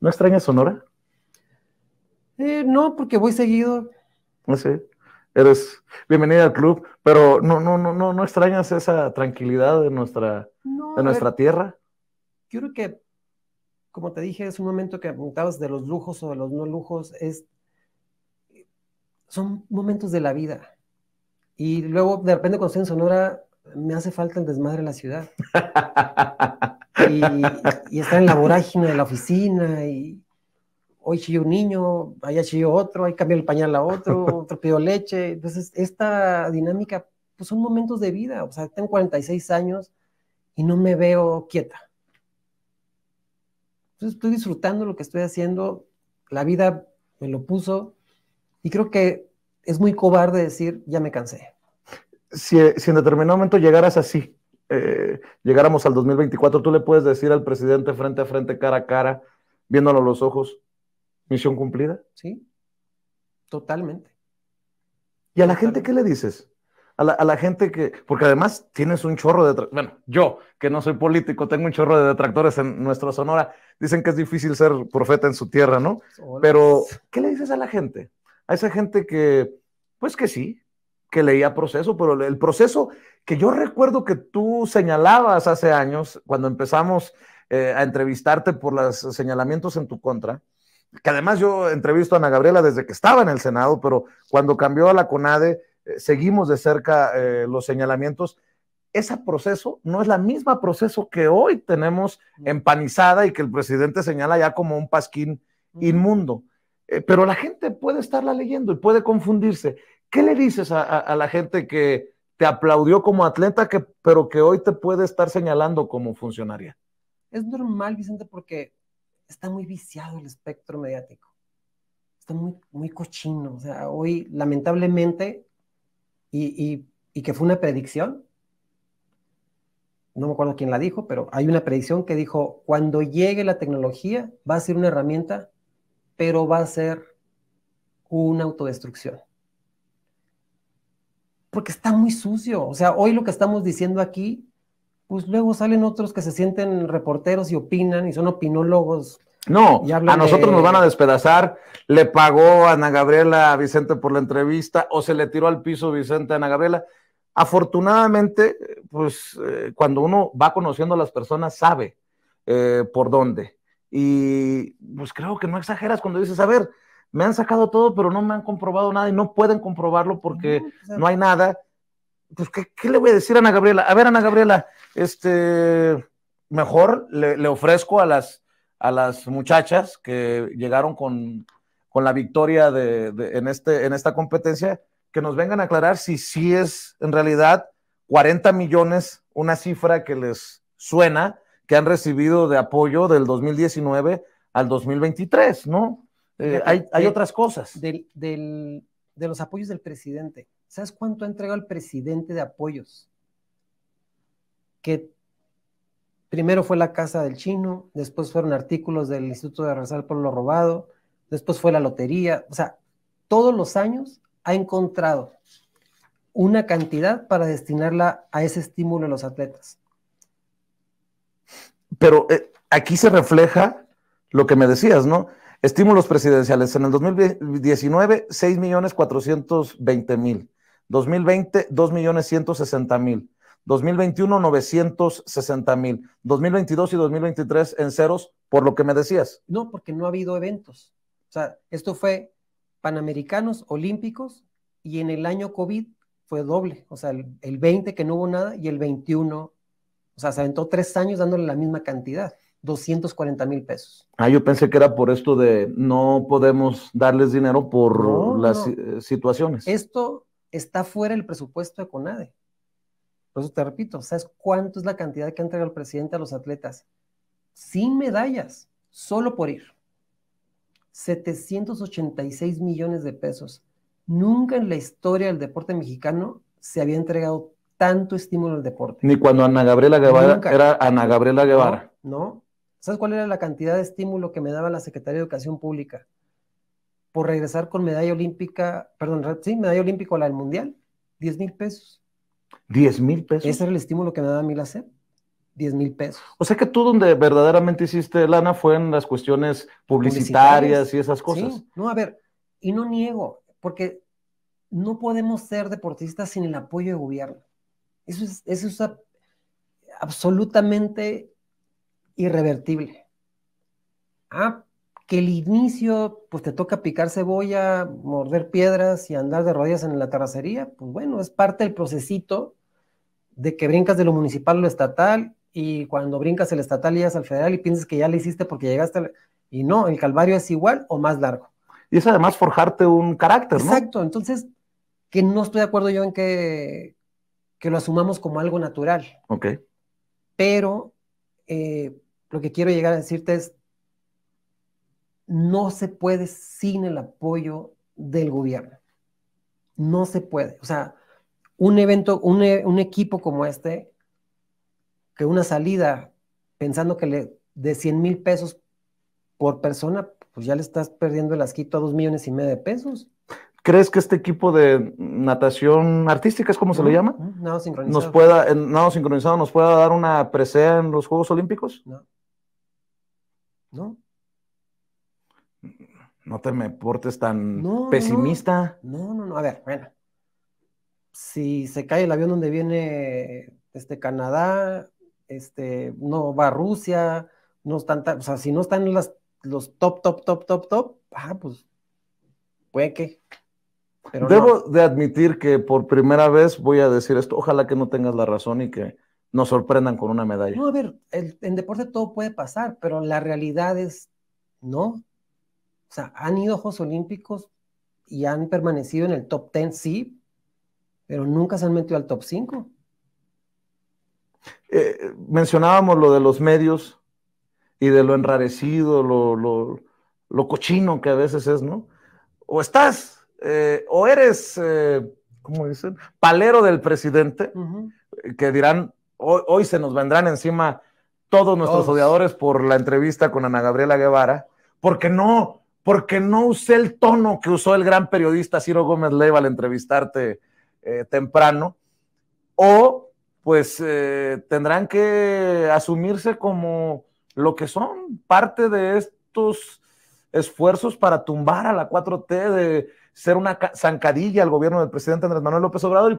¿No extrañas Sonora? Eh, no, porque voy seguido. No ah, sé. Eres bienvenida al club, pero no, no, no, no, extrañas esa tranquilidad de nuestra, de nuestra tierra. Yo creo que, como te dije, es un momento que apuntabas de los lujos o de los no lujos, es, son momentos de la vida. Y luego, de repente, cuando estoy en Sonora, me hace falta el desmadre de la ciudad. y, estar en la vorágine de la oficina y hoy chilló un niño, allá chilló otro, ahí cambió el pañal a otro, otro pidió leche. Entonces, esta dinámica, pues son momentos de vida. O sea, tengo 46 años y no me veo quieta. Entonces, estoy disfrutando lo que estoy haciendo. La vida me lo puso y creo que es muy cobarde decir, ya me cansé. Si, si en determinado momento llegaras así, eh, llegáramos al 2024, tú le puedes decir al presidente frente a frente, cara a cara, viéndolo a los ojos, misión cumplida. Sí, totalmente. ¿Y a la gente qué le dices? A la, gente que, porque además tienes un chorro de, bueno, yo que no soy político, tengo un chorro de detractores en nuestra Sonora, dicen que es difícil ser profeta en su tierra, ¿no? Pero, ¿qué le dices a la gente? A esa gente que, pues que sí, que leía proceso, pero el proceso que yo recuerdo que tú señalabas hace años, cuando empezamos eh, a entrevistarte por los señalamientos en tu contra, que además yo entrevisto a Ana Gabriela desde que estaba en el Senado, pero cuando cambió a la CONADE, eh, seguimos de cerca eh, los señalamientos. Ese proceso no es la misma proceso que hoy tenemos mm. empanizada y que el presidente señala ya como un pasquín mm. inmundo. pero la gente puede estarla leyendo y puede confundirse. ¿Qué le dices a, la gente que te aplaudió como atleta, que, pero que hoy te puede estar señalando como funcionaria? Es normal, Vicente, porque está muy viciado el espectro mediático. Está muy, muy cochino. O sea, hoy, lamentablemente, y, y que fue una predicción, no me acuerdo quién la dijo, pero hay una predicción que dijo, cuando llegue la tecnología va a ser una herramienta, pero va a ser una autodestrucción porque está muy sucio. O sea, hoy lo que estamos diciendo aquí, pues luego salen otros que se sienten reporteros y opinan y son opinólogos. No, a nosotros nos van a despedazar. Le pagó Ana Gabriela a Vicente por la entrevista o se le tiró al piso Vicente a Ana Gabriela. Afortunadamente, pues eh, cuando uno va conociendo a las personas, sabe eh, por dónde. Y pues creo que no exageras cuando dices, a ver, me han sacado todo, pero no me han comprobado nada y no pueden comprobarlo porque no, hay nada. Pues, ¿qué, le voy a decir a Ana Gabriela? A ver, Ana Gabriela, este, mejor le, ofrezco a las, a las muchachas que llegaron con, la victoria de, en, este, en esta competencia, que nos vengan a aclarar si sí es en realidad 40 millones, una cifra que les suena, que han recibido de apoyo del 2019 al 2023, ¿no? hay, eh, otras cosas. de los apoyos del presidente. ¿Sabes cuánto ha entregado el presidente de apoyos? Que primero fue la casa del chino, después fueron artículos del Instituto de arrasar por lo Robado, después fue la lotería. O sea, todos los años ha encontrado una cantidad para destinarla a ese estímulo de los atletas. Pero eh, aquí se refleja lo que me decías, ¿no? Estímulos presidenciales. En el 2019, 6 millones 420 mil. 2020, 2 millones 160 mil. 2021, 960 mil. 2022 y 2023 en ceros, por lo que me decías. No, porque no ha habido eventos. O sea, esto fue Panamericanos, Olímpicos y en el año COVID fue doble. O sea, el, el 20 que no hubo nada y el 21. O sea, se aventó tres años dándole la misma cantidad. 240 mil pesos. Ah, yo pensé que era por esto de no podemos darles dinero por las eh, situaciones. Esto está fuera del presupuesto de CONADE. Por eso te repito, ¿sabes cuánto es la cantidad que entregado el presidente a los atletas? Sin medallas, solo por ir. 786 millones de pesos. Nunca en la historia del deporte mexicano se había entregado tanto estímulo al deporte. Ni cuando Ana Gabriela Guevara era Ana Gabriela Guevara. no, ¿Sabes cuál era la cantidad de estímulo que me daba la Secretaría de Educación Pública? Por regresar con medalla olímpica, perdón, sí, medalla olímpica a la del Mundial, 10 mil pesos. 10 mil pesos. Ese era el estímulo que me daba a mí 10 mil pesos. O sea que tú donde verdaderamente hiciste lana fue en las cuestiones publicitarias, y esas cosas. Sí. No, a ver, y no niego, porque no podemos ser deportistas sin el apoyo de gobierno. Eso es, eso es absolutamente irrevertible. Ah, que el inicio, pues te toca picar cebolla, morder piedras y andar de rodillas en la terracería, pues bueno, es parte del procesito de que brincas de lo municipal a lo estatal y cuando brincas el estatal y llegas al federal y piensas que ya lo hiciste porque llegaste y no, el calvario es igual o más largo. Y es además forjarte un carácter, ¿no? Exacto, entonces que no estoy de acuerdo yo en que, que lo asumamos como algo natural. Ok. Pero eh, lo que quiero llegar a decirte es, no se puede sin el apoyo del gobierno. No se puede. O sea, un evento, un, e, equipo como este, que una salida pensando que le, de 100 mil pesos por persona, pues ya le estás perdiendo el asquito a dos millones y medio de pesos. ¿Crees que este equipo de natación artística, es como se le llama? No, sincronizado. Nos pueda, no, sincronizado, nos pueda dar una presea en los Juegos Olímpicos? No. ¿no? No te me portes tan pesimista. No, no, no, a ver, bueno. Si se cae el avión donde viene este Canadá, este, no va a Rusia, no están, o sea, si no están los top, top, top, top, top, ah, pues puede que. Debo de admitir que por primera vez voy a decir esto, ojalá que no tengas la razón y que nos sorprendan con una medalla. No, a ver, en deporte todo puede pasar, pero la realidad es, no. O sea, han ido a Juegos Olímpicos y han permanecido en el top 10, sí, pero nunca se han metido al top 5. Eh, mencionábamos lo de los medios y de lo enrarecido, lo, cochino que a veces es, ¿no? O estás, eh, o eres, eh, ¿cómo dicen? Palero del presidente, que dirán, hoy, se nos vendrán encima todos nuestros odiadores por la entrevista con Ana Gabriela Guevara, porque no, porque no usé el tono que usó el gran periodista Ciro Gómez Leiva al entrevistarte eh, temprano, o pues eh, tendrán que asumirse como lo que son parte de estos esfuerzos para tumbar a la 4T, de ser una zancadilla al gobierno del presidente Andrés Manuel López Obrador,